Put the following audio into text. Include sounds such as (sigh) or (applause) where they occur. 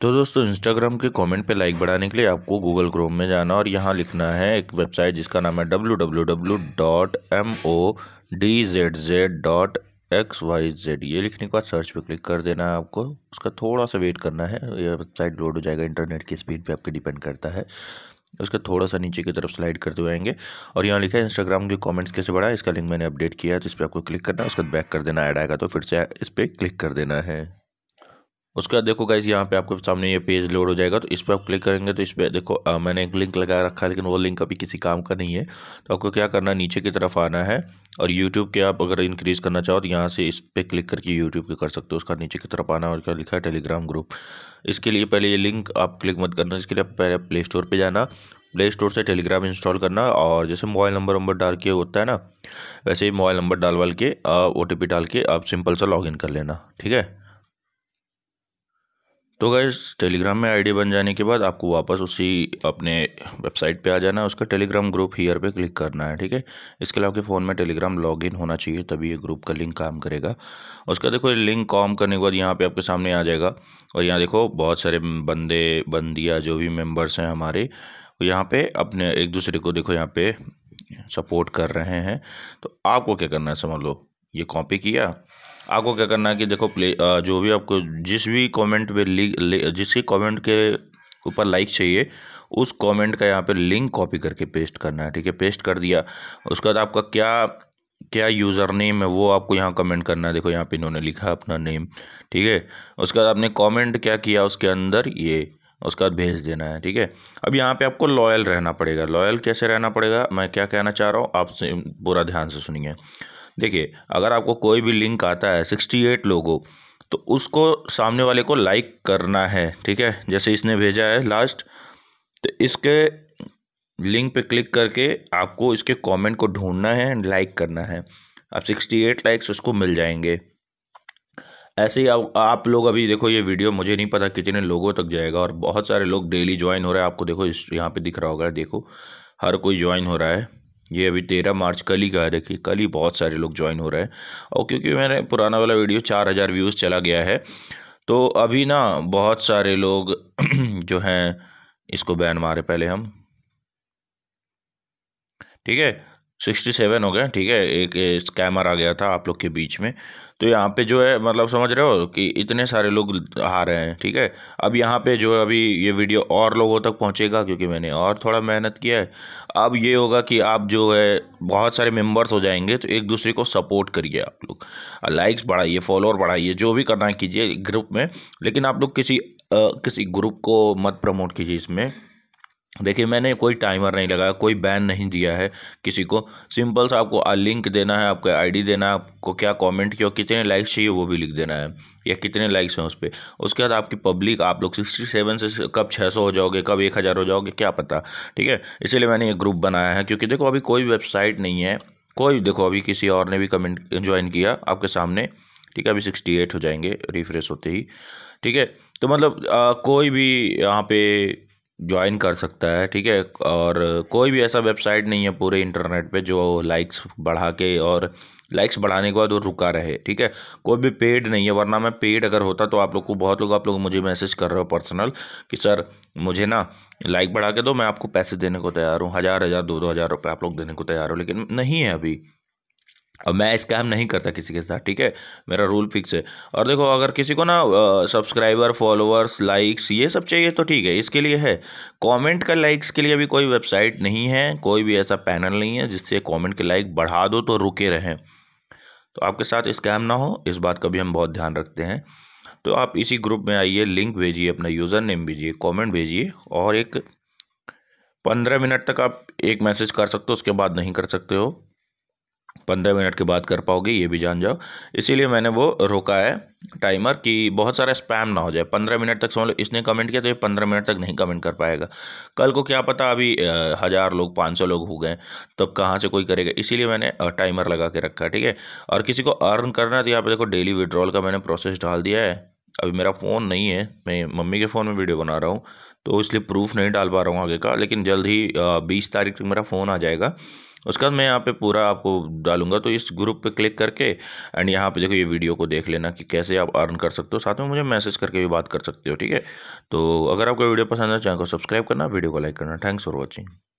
तो दोस्तों इंस्टाग्राम के कमेंट पे लाइक बढ़ाने के लिए आपको गूगल क्रोम में जाना और यहाँ लिखना है एक वेबसाइट जिसका नाम है W W W dot M O D Z Z dot X Y Z ये लिखने के बाद सर्च पे क्लिक कर देना है आपको उसका थोड़ा सा वेट करना है ये वेबसाइट लोड हो जाएगा इंटरनेट की स्पीड पर आपके डिपेंड करता है उसके थोड़ा सा नीचे की तरफ स्लाइड करते हुए आएंगे और यहाँ लिखा है इंस्टाग्राम के कमेंट्स कैसे बढ़ा इसका लिंक मैंने अपडेट किया है तो इस पर आपको क्लिक करना है उसके बाद बैक कर देना ऐड आएगा तो फिर से इस पर क्लिक कर देना है उसके बाद देखो गाइज यहाँ पे आपके सामने ये पेज लोड हो जाएगा तो इस पर आप क्लिक करेंगे तो इस पर देखो आ, मैंने एक लिंक लगा रखा है लेकिन वो लिंक अभी किसी काम का नहीं है तो आपको क्या करना है नीचे की तरफ आना है और यूट्यूब के आप अगर इंक्रीज़ करना चाहो तो यहाँ से इस पर क्लिक करके यूट्यूब के कर सकते हो उसका नीचे की तरफ आना और क्या लिखा है टेलीग्राम ग्रुप इसके लिए पहले ये लिंक आप क्लिक मत करना इसके लिए पहले प्ले स्टोर पर जाना प्ले स्टोर से टेलीग्राम इंस्टॉल करना और जैसे मोबाइल नंबर वंबर डाल के होता है ना वैसे ही मोबाइल नंबर डाल वाल के ओ डाल के आप सिंपल सा लॉगिन कर लेना ठीक है तो गैस टेलीग्राम में आईडी बन जाने के बाद आपको वापस उसी अपने वेबसाइट पे आ जाना है उसका टेलीग्राम ग्रुप हीयर पे क्लिक करना है ठीक है इसके अलावा आपके फ़ोन में टेलीग्राम लॉगिन होना चाहिए तभी ये ग्रुप का लिंक काम करेगा उसका देखो लिंक कॉम करने के बाद यहाँ पे आपके सामने आ जाएगा और यहाँ देखो बहुत सारे बंदे बंदियाँ जो भी मेम्बर्स हैं हमारे यहाँ पर अपने एक दूसरे को देखो यहाँ पर सपोर्ट कर रहे हैं तो आपको क्या करना है समझ लो ये कॉपी किया आपको क्या करना है कि देखो प्ले जो भी आपको जिस भी कमेंट पे जिसके कमेंट के ऊपर लाइक चाहिए उस कमेंट का यहाँ पे लिंक कॉपी करके पेस्ट करना है ठीक है पेस्ट कर दिया उसके बाद आपका क्या क्या यूज़र नेम है वो आपको यहाँ कमेंट करना है देखो यहाँ पे इन्होंने लिखा अपना नेम ठीक है उसके बाद आपने कॉमेंट क्या किया उसके अंदर ये उसके बाद भेज देना है ठीक है अब यहाँ पे आपको लॉयल रहना पड़ेगा लॉयल कैसे रहना पड़ेगा मैं क्या कहना चाह रहा हूँ आप पूरा ध्यान से सुनिए देखिए अगर आपको कोई भी लिंक आता है सिक्सटी एट लोगों तो उसको सामने वाले को लाइक करना है ठीक है जैसे इसने भेजा है लास्ट तो इसके लिंक पे क्लिक करके आपको इसके कमेंट को ढूंढना है एंड लाइक करना है आप सिक्सटी एट लाइक्स उसको मिल जाएंगे ऐसे ही आप, आप लोग अभी देखो ये वीडियो मुझे नहीं पता कितने लोगों तक जाएगा और बहुत सारे लोग डेली ज्वाइन हो रहे हैं आपको देखो इस यहाँ पर दिख रहा होगा देखो हर कोई ज्वाइन हो रहा है ये अभी तेरह मार्च कल ही का है देखिए कल ही बहुत सारे लोग ज्वाइन हो रहे हैं और क्योंकि मैंने पुराना वाला वीडियो चार हज़ार व्यूज़ चला गया है तो अभी ना बहुत सारे लोग (clears throat) जो हैं इसको बैन मारे पहले हम ठीक है सिक्सटी सेवन हो गया ठीक है एक स्कैमर आ गया था आप लोग के बीच में तो यहाँ पे जो है मतलब समझ रहे हो कि इतने सारे लोग आ रहे हैं ठीक है अब यहाँ पे जो है अभी ये वीडियो और लोगों तक पहुँचेगा क्योंकि मैंने और थोड़ा मेहनत किया है अब ये होगा कि आप जो है बहुत सारे मेंबर्स हो जाएंगे तो एक दूसरे को सपोर्ट करिए आप लोग लाइक्स बढ़ाइए फॉलोअर बढ़ाइए जो भी करना कीजिए ग्रुप में लेकिन आप लोग किसी आ, किसी ग्रुप को मत प्रमोट कीजिए इसमें देखिए मैंने कोई टाइमर नहीं लगाया कोई बैन नहीं दिया है किसी को सिंपल सा आपको लिंक देना है आपका आईडी देना है आपको क्या कमेंट किया कितने लाइक्स चाहिए वो भी लिख देना है या कितने लाइक्स हैं उस पर उसके बाद आपकी पब्लिक आप लोग सिक्सटी सेवन से कब छः सौ हो जाओगे कब एक हज़ार हो जाओगे क्या पता ठीक है इसीलिए मैंने ये ग्रुप बनाया है क्योंकि देखो अभी कोई वेबसाइट नहीं है कोई देखो अभी किसी और ने भी कमेंट ज्वाइन किया आपके सामने ठीक है अभी सिक्सटी एट हो जाएंगे रिफ्रेश होते ही ठीक है तो मतलब आ, कोई भी यहाँ पे ज्वाइन कर सकता है ठीक है और कोई भी ऐसा वेबसाइट नहीं है पूरे इंटरनेट पे जो लाइक्स बढ़ा के और लाइक्स बढ़ाने के बाद वो रुका रहे ठीक है कोई भी पेड नहीं है वरना मैं पेड अगर होता तो आप लोग को बहुत लोग आप लोग मुझे मैसेज कर रहे हो पर्सनल कि सर मुझे ना लाइक बढ़ा के दो मैं आपको पैसे देने को तैयार हूँ हज़ार हज़ार दो दो हज़ार रुपये आप लोग देने को तैयार हो लेकिन नहीं है अभी अब मैं स्कैम नहीं करता किसी के साथ ठीक है मेरा रूल फिक्स है और देखो अगर किसी को ना सब्सक्राइबर फॉलोअर्स लाइक्स ये सब चाहिए तो ठीक है इसके लिए है कमेंट का लाइक्स के लिए भी कोई वेबसाइट नहीं है कोई भी ऐसा पैनल नहीं है जिससे कमेंट के लाइक बढ़ा दो तो रुके रहें तो आपके साथ स्कैम ना हो इस बात का भी हम बहुत ध्यान रखते हैं तो आप इसी ग्रुप में आइए लिंक भेजिए अपना यूज़र नेम भेजिए कॉमेंट भेजिए और एक पंद्रह मिनट तक आप एक मैसेज कर सकते हो उसके बाद नहीं कर सकते हो पंद्रह मिनट के बाद कर पाओगे ये भी जान जाओ इसीलिए मैंने वो रोका है टाइमर कि बहुत सारा स्पैम ना हो जाए पंद्रह मिनट तक समझ लो इसने कमेंट किया तो ये पंद्रह मिनट तक नहीं कमेंट कर पाएगा कल को क्या पता अभी हज़ार लोग पाँच सौ लोग हो गए तब तो कहाँ से कोई करेगा इसीलिए मैंने टाइमर लगा के रखा ठीक है और किसी को अर्न करना है तो यहाँ पर देखो डेली विड्रॉल का मैंने प्रोसेस डाल दिया है अभी मेरा फ़ोन नहीं है मैं मम्मी के फ़ोन में वीडियो बना रहा हूँ तो इसलिए प्रूफ नहीं डाल पा रहा हूँ आगे का लेकिन जल्द ही बीस तारीख तक मेरा फ़ोन आ जाएगा उसके बाद मैं यहाँ पे पूरा आपको डालूंगा तो इस ग्रुप पे क्लिक करके एंड यहाँ पे देखो ये वीडियो को देख लेना कि कैसे आप अर्न कर सकते हो साथ में मुझे मैसेज करके भी बात कर सकते हो ठीक है तो अगर आपको वीडियो पसंद है चैनल को सब्सक्राइब करना वीडियो को लाइक करना थैंक्स फॉर वॉचिंग